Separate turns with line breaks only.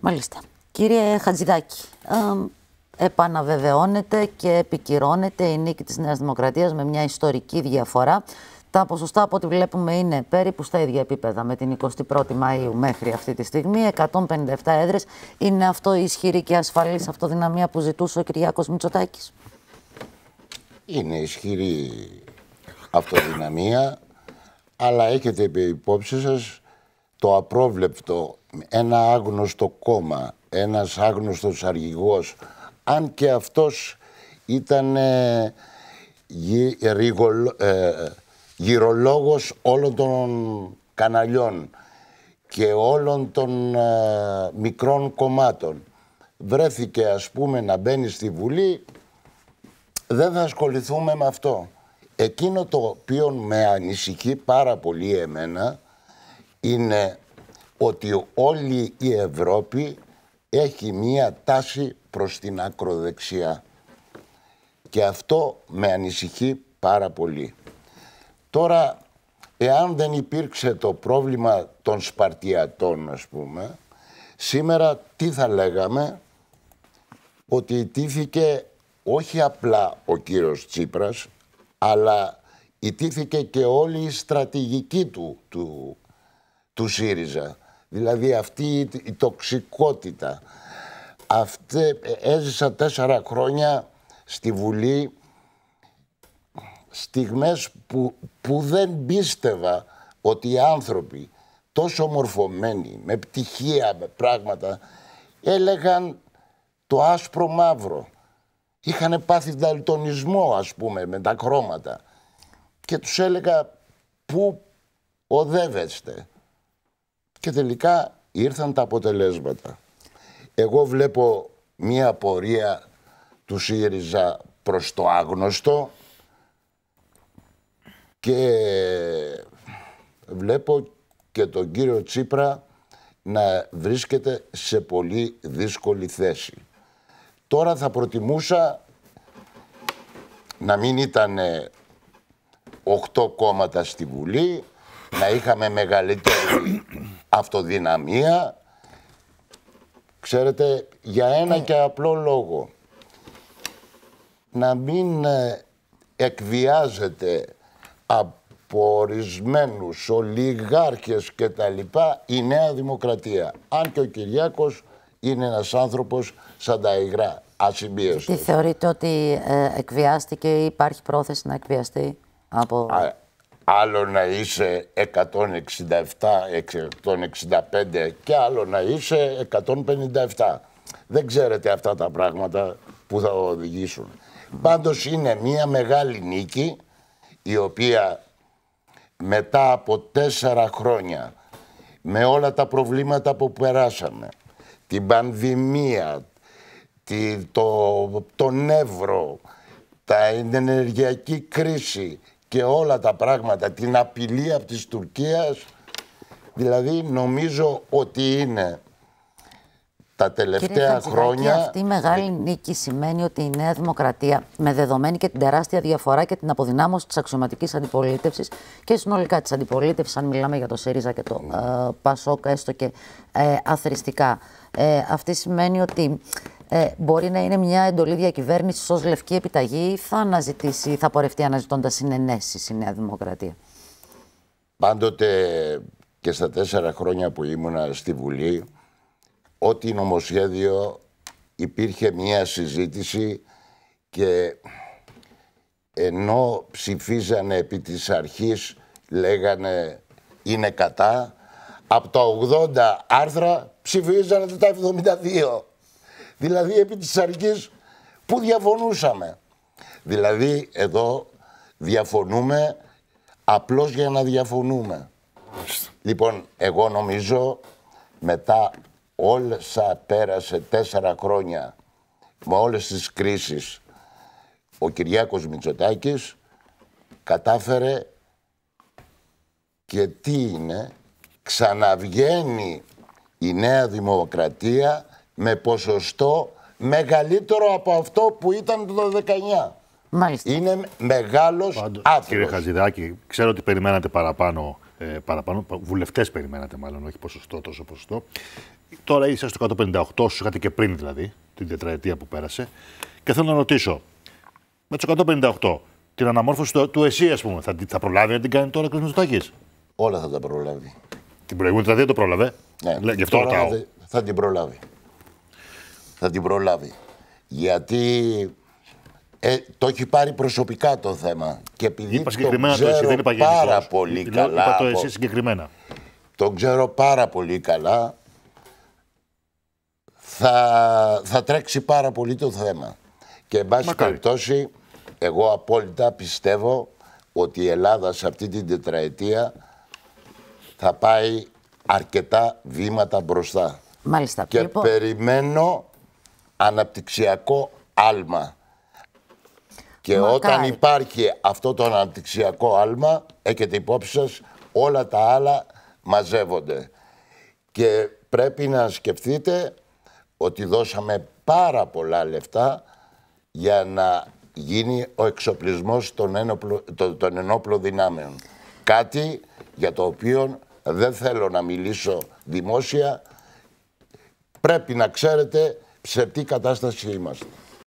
Μάλιστα. Κύριε Χατζηδάκη, επαναβεβαιώνεται και επικυρώνεται η νίκη της Νέας Δημοκρατίας με μια ιστορική διαφορά. Τα ποσοστά από ό,τι βλέπουμε είναι περίπου στα ίδια επίπεδα με την 21η Μαΐου μέχρι αυτή τη στιγμή. 157 έδρες. Είναι αυτό η ισχυρή και ασφαλής αυτοδυναμία που ζητούσε ο Κυριάκος Μητσοτάκης.
Είναι ισχυρή αυτοδυναμία, αλλά έχετε υπόψη σας το απρόβλεπτο ένα άγνωστο κόμμα, ένας άγνωστος αργηγός, αν και αυτός ήταν ε, γυρολόγος όλων των καναλιών και όλων των ε, μικρών κομμάτων. Βρέθηκε ας πούμε να μπαίνει στη Βουλή, δεν θα ασχοληθούμε με αυτό. Εκείνο το οποίο με ανησυχεί πάρα πολύ εμένα είναι ότι όλη η Ευρώπη έχει μία τάση προς την ακροδεξιά. Και αυτό με ανησυχεί πάρα πολύ. Τώρα, εάν δεν υπήρξε το πρόβλημα των Σπαρτιατών, ας πούμε, σήμερα τι θα λέγαμε, ότι ιτήθηκε όχι απλά ο κύριος Τσίπρας, αλλά ιτήθηκε και όλη η στρατηγική του, του ΣΥΡΙΖΑ. Δηλαδή αυτή η τοξικότητα. Αυτή, ε, έζησα τέσσερα χρόνια στη Βουλή στιγμές που, δεν πίστευα ότι οι άνθρωποι τόσο μορφωμένοι, με πτυχία, με πράγματα, έλεγαν το άσπρο μαύρο. Είχαν πάθει δαλτονισμό, ας πούμε, με τα χρώματα. Και τους έλεγα, πού οδεύεστε και τελικά ήρθαν τα αποτελέσματα. Εγώ βλέπω μία πορεία του ΣΥΡΙΖΑ προς το άγνωστο και βλέπω και τον κύριο Τσίπρα να βρίσκεται σε πολύ δύσκολη θέση. Τώρα θα προτιμούσα να μην ήταν 8 κόμματα στη Βουλή, να είχαμε μεγαλύτερη αυτοδυναμία, ξέρετε, για ένα και απλό λόγο. Να μην ε, εκβιάζεται από ορισμένους ολιγάρχες και τα λοιπά η Νέα Δημοκρατία. Αν και ο Κυριάκος είναι ένας άνθρωπος σαν τα υγρά, ασυμπίεστος. Τι
θεωρείτε ότι ε, εκβιάστηκε ή υπάρχει πρόθεση να εκβιαστεί από...
Άλλο να είσαι 167, 165 και άλλο να είσαι 157. Δεν ξέρετε αυτά τα πράγματα που θα οδηγήσουν. Πάντως είναι μια μεγάλη νίκη η οποία μετά από τέσσερα χρόνια με όλα τα προβλήματα που περάσαμε, την πανδημία, το, τον νεύρο, τα, την ενεργειακή κρίση, και όλα τα πράγματα, την απειλή από της Τουρκίας, δηλαδή νομίζω ότι είναι τα τελευταία χρόνια. Αυτή
η μεγάλη νίκη σημαίνει ότι η Νέα Δημοκρατία, με δεδομένη και την τεράστια διαφορά και την αποδυνάμωση της αξιωματικής αντιπολίτευσης, και συνολικά της αντιπολίτευσης, αν μιλάμε για το ΣΥΡΙΖΑ και το ναι. ε, ΠΑΣΟΚ, έστω και ε, αθρηστικά, ε, αυτή σημαίνει ότι ε, μπορεί να είναι μια εντολή διακυβέρνησης ως λευκή επιταγή ή θα αναζητήσει, θα πορευτεί αναζητώντας συνενέσεις η Νέα Δημοκρατία.
Πάντοτε και στα τέσσερα χρόνια που ήμουνα στη Βουλή, ό,τι νομοσχέδιο υπήρχε μια συζήτηση και ενώ ψηφίζανε επί της αρχής, λέγανε είναι κατά, από τα 80 άρθρα ψηφίζανε τα 72. Δηλαδή επί της αρχής που διαφωνούσαμε. Δηλαδή εδώ διαφωνούμε απλώς για να διαφωνούμε. Λοιπόν, εγώ νομίζω μετά όλα πέρασε τέσσερα χρόνια με όλες τις κρίσεις ο Κυριάκος Μητσοτάκης κατάφερε και τι είναι, ξαναβγαίνει η Νέα Δημοκρατία με ποσοστό μεγαλύτερο από αυτό που ήταν το 19. Μάλιστα. Είναι μεγάλος άθρο. Κύριε Χατζηδάκη, ξέρω ότι περιμένατε παραπάνω. Ε, παραπάνω Βουλευτές περιμένατε, μάλλον, όχι ποσοστό, τόσο ποσοστό. Τώρα είσαι στο 158, σου είχατε και πριν δηλαδή, την τετραετία που πέρασε. Και θέλω να ρωτήσω, με τους 158, την αναμόρφωση του, του ΕΣΥ, ας πούμε, θα, θα προλάβει να την κάνει τώρα ο Μητσοτάκη. Όλα θα τα προλάβει. Την προηγούμενη τετραετία το πρόλαβε. Ναι, Λέ, γι' αυτό ρωτάω. θα την προλάβει θα την προλάβει. Γιατί ε, το έχει πάρει προσωπικά το θέμα. Και επειδή Είπα συγκεκριμένα το, εσύ, δεν είπα πάρα πολύ καλά. Είπα το εσύ συγκεκριμένα. Το ξέρω πάρα πολύ καλά. Θα, θα τρέξει πάρα πολύ το θέμα. Και εν πάση περιπτώσει, εγώ απόλυτα πιστεύω ότι η Ελλάδα σε αυτή την τετραετία θα πάει αρκετά βήματα μπροστά. Μάλιστα. Και λοιπόν- περιμένω αναπτυξιακό άλμα. Και όταν υπάρχει αυτό το αναπτυξιακό άλμα, έχετε υπόψη σας, όλα τα άλλα μαζεύονται. Και πρέπει να σκεφτείτε ότι δώσαμε πάρα πολλά λεφτά για να γίνει ο εξοπλισμός των, ενόπλων ενόπλο δυνάμεων. Κάτι για το οποίο δεν θέλω να μιλήσω δημόσια. Πρέπει να ξέρετε σε τι κατάσταση είμαστε.